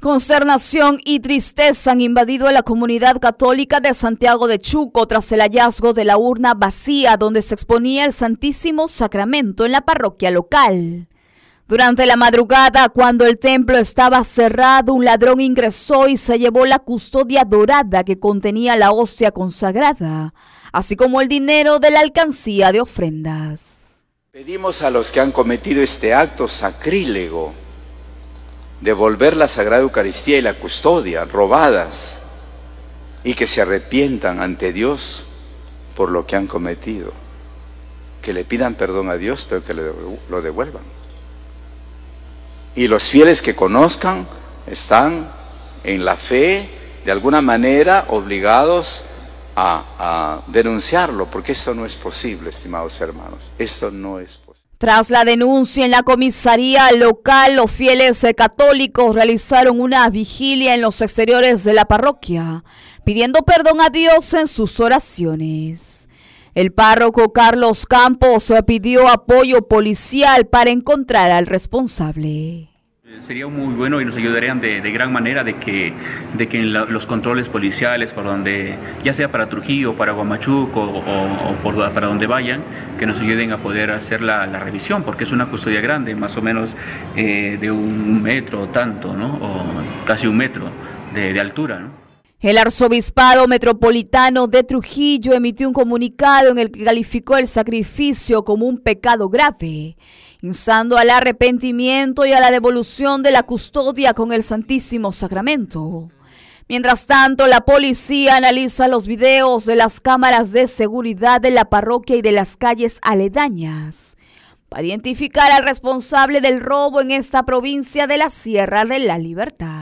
Consternación y tristeza han invadido a la comunidad católica de Santiago de Chuco tras el hallazgo de la urna vacía donde se exponía el Santísimo Sacramento en la parroquia local. Durante la madrugada, cuando el templo estaba cerrado, un ladrón ingresó y se llevó la custodia dorada que contenía la hostia consagrada, así como el dinero de la alcancía de ofrendas. Pedimos a los que han cometido este acto sacrílego devolver la Sagrada Eucaristía y la custodia robadas y que se arrepientan ante Dios por lo que han cometido, que le pidan perdón a Dios, pero que lo devuelvan. Y los fieles que conozcan están en la fe, de alguna manera, obligados a, denunciarlo, porque esto no es posible, estimados hermanos, esto no es posible. Tras la denuncia en la comisaría local, los fieles eh, católicos realizaron una vigilia en los exteriores de la parroquia, pidiendo perdón a Dios en sus oraciones. El párroco Carlos Campos eh, pidió apoyo policial para encontrar al responsable sería muy bueno y nos ayudarían de, gran manera de que, de que los controles policiales, por donde, ya sea para Trujillo, para Guamachuco o, por, para donde vayan, que nos ayuden a poder hacer la, revisión, porque es una custodia grande, más o menos eh, de un metro o tanto, ¿no? o casi un metro de, de altura. ¿no? El arzobispado metropolitano de Trujillo emitió un comunicado en el que calificó el sacrificio como un pecado grave, instando al arrepentimiento y a la devolución de la custodia con el Santísimo Sacramento. Mientras tanto, la policía analiza los videos de las cámaras de seguridad de la parroquia y de las calles aledañas para identificar al responsable del robo en esta provincia de la Sierra de la Libertad.